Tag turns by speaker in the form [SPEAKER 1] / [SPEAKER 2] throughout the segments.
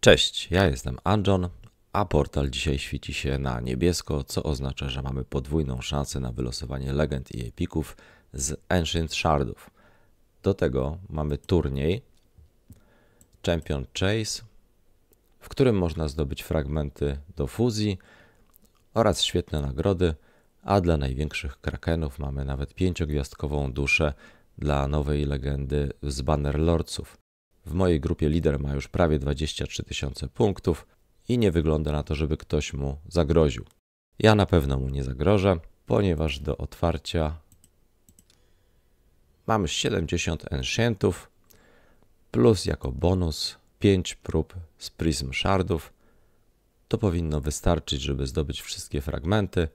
[SPEAKER 1] Cześć, ja jestem Anjon, a portal dzisiaj świeci się na niebiesko, co oznacza, że mamy podwójną szansę na wylosowanie legend i epików z Ancient Shardów. Do tego mamy turniej Champion Chase, w którym można zdobyć fragmenty do fuzji oraz świetne nagrody, a dla największych krakenów mamy nawet pięciogwiazdkową duszę dla nowej legendy z Banner Lordców. W mojej grupie lider ma już prawie 23 tysiące punktów i nie wygląda na to, żeby ktoś mu zagroził. Ja na pewno mu nie zagrożę, ponieważ do otwarcia mamy 70 enchantów plus jako bonus 5 prób z prism shardów. To powinno wystarczyć, żeby zdobyć wszystkie fragmenty.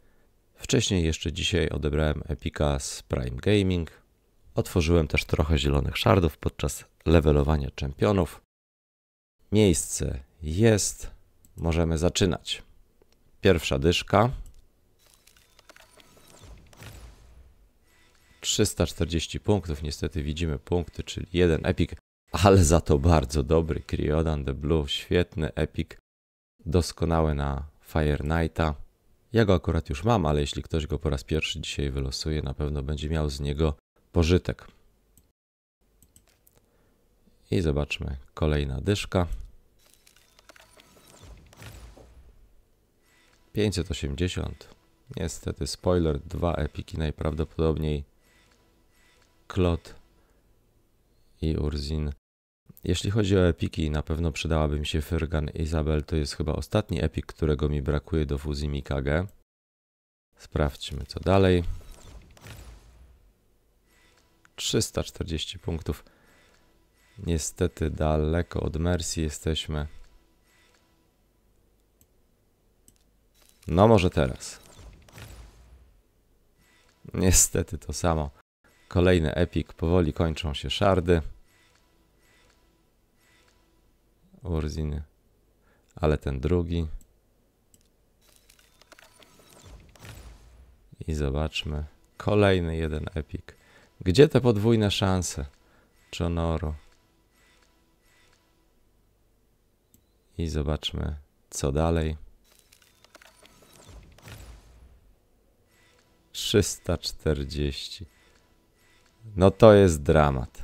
[SPEAKER 1] Wcześniej jeszcze dzisiaj odebrałem Epika z Prime Gaming. Otworzyłem też trochę zielonych shardów podczas levelowania czempionów. Miejsce jest. Możemy zaczynać. Pierwsza dyszka. 340 punktów. Niestety widzimy punkty, czyli jeden epic, ale za to bardzo dobry. Criodan the Blue, świetny epic. Doskonały na Fire Knighta. Ja go akurat już mam, ale jeśli ktoś go po raz pierwszy dzisiaj wylosuje, na pewno będzie miał z niego pożytek. I zobaczmy, kolejna dyszka. 580. Niestety, spoiler, dwa epiki najprawdopodobniej. Klot i Urzin. Jeśli chodzi o epiki, na pewno przydałaby mi się Fergan Izabel. To jest chyba ostatni epik, którego mi brakuje do fuzji Mikage. Sprawdźmy co dalej. 340 punktów. Niestety daleko od Mercy jesteśmy. No może teraz. Niestety to samo. Kolejny epik. Powoli kończą się szardy. Urziny. Ale ten drugi. I zobaczmy. Kolejny jeden epik. Gdzie te podwójne szanse? Czonoro. I zobaczmy, co dalej. 340. No to jest dramat.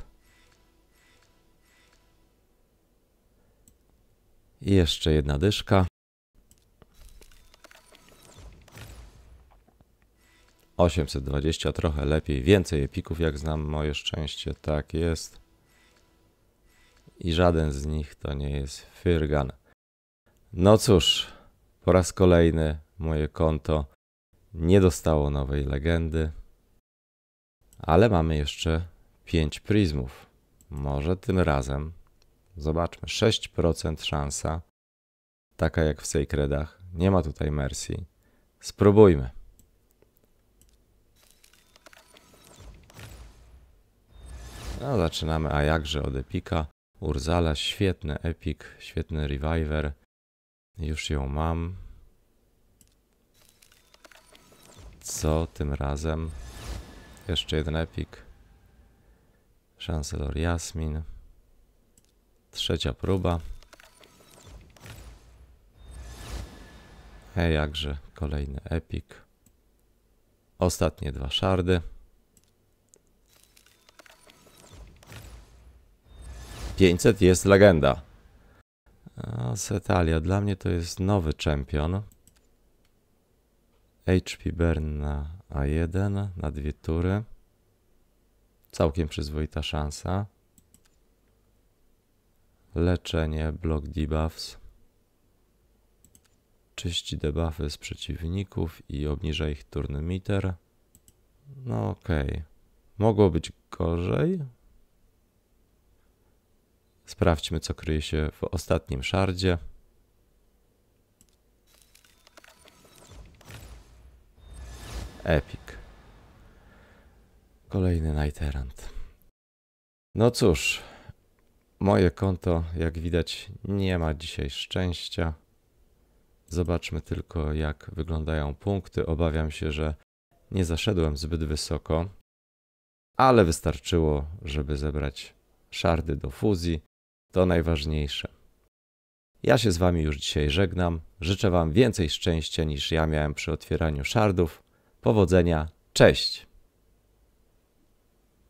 [SPEAKER 1] I jeszcze jedna dyszka. 820, trochę lepiej, więcej epików jak znam, moje szczęście, tak jest. I żaden z nich to nie jest Firgan. No cóż, po raz kolejny moje konto nie dostało nowej legendy, ale mamy jeszcze 5 pryzmów. Może tym razem, zobaczmy, 6% szansa, taka jak w Sacredach, nie ma tutaj Mercy. Spróbujmy. No, zaczynamy, a jakże od Epika. Urzala, świetny Epic, świetny Reviver. Już ją mam. Co tym razem? Jeszcze jeden epik. Chancellor Jasmin. Trzecia próba. Hej, jakże kolejny epik. Ostatnie dwa szardy. Pięćset jest legenda. A Setalia, dla mnie to jest nowy czempion. HP Burn na A1, na dwie tury. Całkiem przyzwoita szansa. Leczenie, block debuffs. Czyści debuffy z przeciwników i obniża ich turn meter. No okej. Okay. Mogło być gorzej, Sprawdźmy, co kryje się w ostatnim szardzie. Epic. Kolejny nighterant. No cóż, moje konto, jak widać, nie ma dzisiaj szczęścia. Zobaczmy tylko, jak wyglądają punkty. Obawiam się, że nie zaszedłem zbyt wysoko, ale wystarczyło, żeby zebrać szardy do fuzji. To najważniejsze. Ja się z Wami już dzisiaj żegnam. Życzę Wam więcej szczęścia niż ja miałem przy otwieraniu szardów. Powodzenia, cześć!